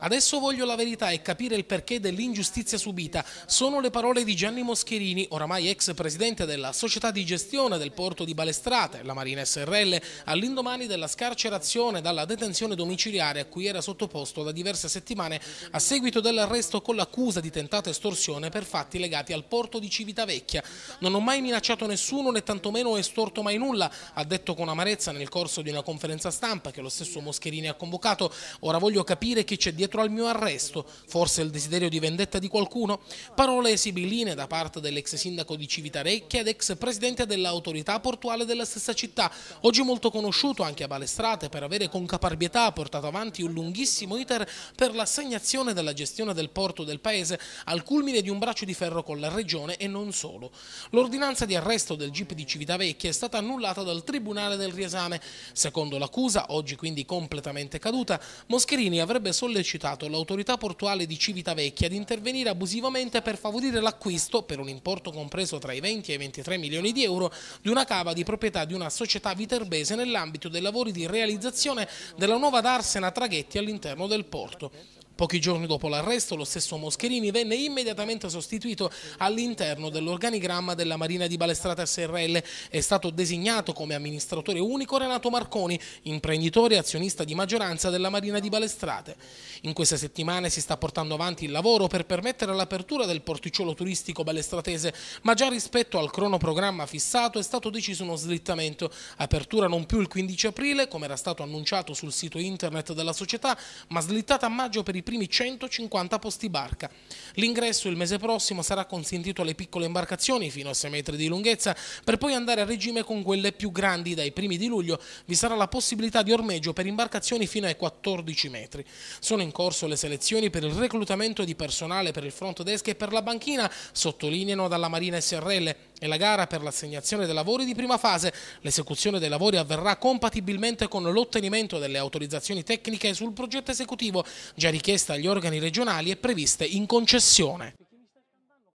Adesso voglio la verità e capire il perché dell'ingiustizia subita. Sono le parole di Gianni Moscherini, oramai ex presidente della società di gestione del porto di Balestrate, la Marina SRL, all'indomani della scarcerazione dalla detenzione domiciliare a cui era sottoposto da diverse settimane a seguito dell'arresto con l'accusa di tentata estorsione per fatti legati al porto di Civitavecchia. Non ho mai minacciato nessuno né tantomeno estorto mai nulla, ha detto con amarezza nel corso di una conferenza stampa che lo stesso Moscherini ha convocato. Ora voglio capire capire chi c'è dietro al mio arresto, forse il desiderio di vendetta di qualcuno? Parole sibiline da parte dell'ex sindaco di Civitarecchia ed ex presidente dell'autorità portuale della stessa città, oggi molto conosciuto anche a Balestrate per avere con caparbietà portato avanti un lunghissimo iter per l'assegnazione della gestione del porto del paese al culmine di un braccio di ferro con la regione e non solo. L'ordinanza di arresto del GIP di Civitavecchia è stata annullata dal Tribunale del Riesame. Secondo l'accusa, oggi quindi completamente caduta, Moscherini avrebbe avrebbe sollecitato l'autorità portuale di Civitavecchia ad intervenire abusivamente per favorire l'acquisto, per un importo compreso tra i 20 e i 23 milioni di euro, di una cava di proprietà di una società viterbese nell'ambito dei lavori di realizzazione della nuova darsena traghetti all'interno del porto. Pochi giorni dopo l'arresto lo stesso Moscherini venne immediatamente sostituito all'interno dell'organigramma della Marina di Balestrata SRL. È stato designato come amministratore unico Renato Marconi, imprenditore e azionista di maggioranza della Marina di Balestrate. In queste settimane si sta portando avanti il lavoro per permettere l'apertura del porticciolo turistico balestratese, ma già rispetto al cronoprogramma fissato è stato deciso uno slittamento. Apertura non più il 15 aprile, come era stato annunciato sul sito internet della società, ma slittata a maggio per i primi 150 posti barca. L'ingresso il mese prossimo sarà consentito alle piccole imbarcazioni fino a 6 metri di lunghezza per poi andare a regime con quelle più grandi. Dai primi di luglio vi sarà la possibilità di ormeggio per imbarcazioni fino ai 14 metri. Sono in corso le selezioni per il reclutamento di personale per il front desk e per la banchina, sottolineano dalla Marina SRL e la gara per l'assegnazione dei lavori di prima fase. L'esecuzione dei lavori avverrà compatibilmente con l'ottenimento delle autorizzazioni tecniche sul progetto esecutivo, già richieste agli organi regionali e previste in concessione.